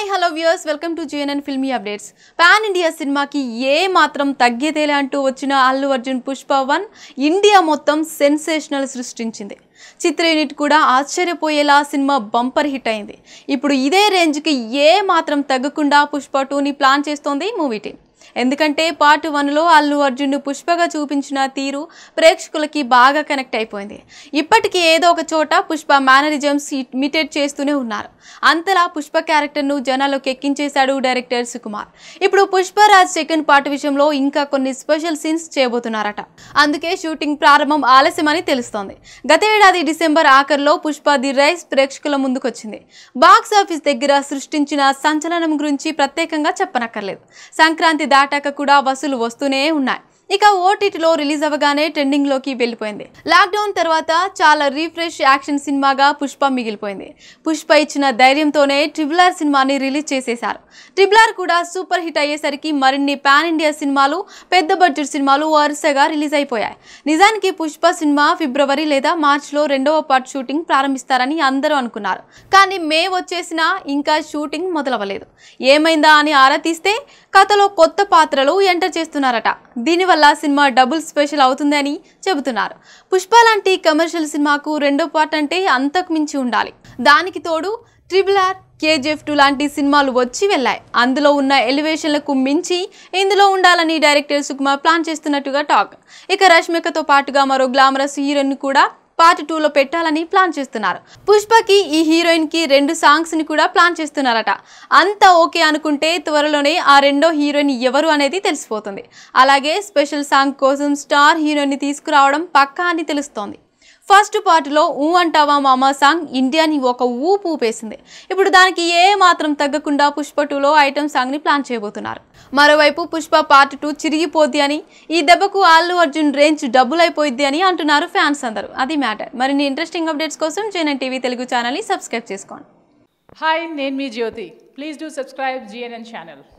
hi hello viewers welcome to GNN filmy updates pan India సినిమాకి ఏ మాత్రం తగ్గేదేలే అంటూ వచ్చిన అల్లు అర్జున్ పుష్ప వన్ ఇండియా మొత్తం సెన్సేషనల్ సృష్టించింది చిత్ర యూనిట్ కూడా ఆశ్చర్యపోయేలా సినిమా బంపర్ హిట్ అయింది ఇప్పుడు ఇదే రేంజ్కి ఏ మాత్రం తగ్గకుండా పుష్ప టూని ప్లాన్ చేస్తోంది మూవీ టీం ఎందుకంటే పార్ట్ వన్లో అల్లు అర్జున్ను పుష్పగా చూపించిన తీరు ప్రేక్షకులకి బాగా కనెక్ట్ అయిపోయింది ఇప్పటికీ ఏదో ఒక చోట పుష్ప మేనరిజమ్స్ ఇమిటేట్ చేస్తూనే ఉన్నారు అంతలా పుష్ప క్యారెక్టర్ను జనాల్లోకి ఎక్కించేశాడు డైరెక్టర్ సుకుమార్ ఇప్పుడు పుష్పరాజ్ సెకండ్ పార్ట్ విషయంలో ఇంకా కొన్ని స్పెషల్ సీన్స్ చేయబోతున్నారట అందుకే షూటింగ్ ప్రారంభం ఆలస్యమని తెలుస్తోంది గతేడాది డిసెంబర్ ఆఖరిలో పుష్ప ది రైస్ ప్రేక్షకుల ముందుకొచ్చింది బాక్స్ ఆఫీస్ దగ్గర సృష్టించిన సంచలనం గురించి ప్రత్యేకంగా చెప్పనక్కర్లేదు సంక్రాంతి దాటాక కూడా బస్సులు వస్తూనే ఉన్నాయి ఇక ఓటీటీలో రిలీజ్ అవ్వగానే ట్రెండింగ్లోకి వెళ్ళిపోయింది లాక్డౌన్ తర్వాత చాలా రీఫ్రెష్ యాక్షన్ సినిమాగా పుష్ప మిగిలిపోయింది పుష్ప ఇచ్చిన ధైర్యంతోనే ట్రిబులార్ సినిమాని రిలీజ్ చేసేశారు ట్రిబులార్ కూడా సూపర్ హిట్ అయ్యేసరికి మరిన్ని పాన్ ఇండియా సినిమాలు పెద్ద బడ్జెట్ సినిమాలు వరుసగా రిలీజ్ అయిపోయాయి నిజానికి పుష్ప సినిమా ఫిబ్రవరి లేదా మార్చిలో రెండవ పార్ట్ షూటింగ్ ప్రారంభిస్తారని అందరూ అనుకున్నారు కానీ మే వచ్చేసినా ఇంకా షూటింగ్ మొదలవ్వలేదు ఏమైందా అని ఆరా తీస్తే కథలో కొత్త పాత్రలు ఎంటర్ చేస్తున్నారట దీనివల్ల వల్ల సినిమా డబుల్ స్పెషల్ అవుతుందని చెబుతున్నారు పుష్ప లాంటి కమర్షియల్ సినిమాకు రెండో పార్ట్ అంటే అంతకు మించి ఉండాలి దానికి తోడు ట్రిబుల్ ఆర్ కేజీఎఫ్ టూ లాంటి సినిమాలు వచ్చి వెళ్ళాయి అందులో ఉన్న ఎలివేషన్లకు మించి ఇందులో ఉండాలని డైరెక్టర్ సుకుమార్ ప్లాన్ చేస్తున్నట్టుగా టాక్ ఇక రష్మికతో పాటుగా మరో గ్లామరస్ హీరోయిన్ కూడా పార్ట్ టూలో పెట్టాలని ప్లాన్ చేస్తున్నారు పుష్పకి ఈ హీరోయిన్కి రెండు సాంగ్స్ని కూడా ప్లాన్ చేస్తున్నారట అంత ఓకే అనుకుంటే త్వరలోనే ఆ రెండో హీరోయిన్ ఎవరు అనేది తెలిసిపోతుంది అలాగే స్పెషల్ సాంగ్ కోసం స్టార్ హీరోయిన్ని తీసుకురావడం పక్కా అని తెలుస్తోంది ఫస్ట్ పార్ట్లో ఊ అంటావా మామా సాంగ్ ఇండియాని ఒక ఊపు ఊపేసింది ఇప్పుడు దానికి ఏ మాత్రం తగ్గకుండా పుష్ప టూలో ఐటమ్ సాంగ్ని ప్లాన్ చేయబోతున్నారు మరోవైపు పుష్ప పార్ట్ టూ చిరిగిపోద్ది అని ఈ దెబ్బకు అల్లు అర్జున్ రేంజ్ డబ్బుల్ అయిపోయింది అని అంటున్నారు ఫ్యాన్స్ అందరూ అది మ్యాటర్ మరిన్ని ఇంట్రెస్టింగ్ అప్డేట్స్ కోసం జేఎన్ టీవీ తెలుగు ఛానల్ని సబ్స్క్రైబ్ చేసుకోండి హాయ్ నేను మీ Jyothi please do subscribe GNN channel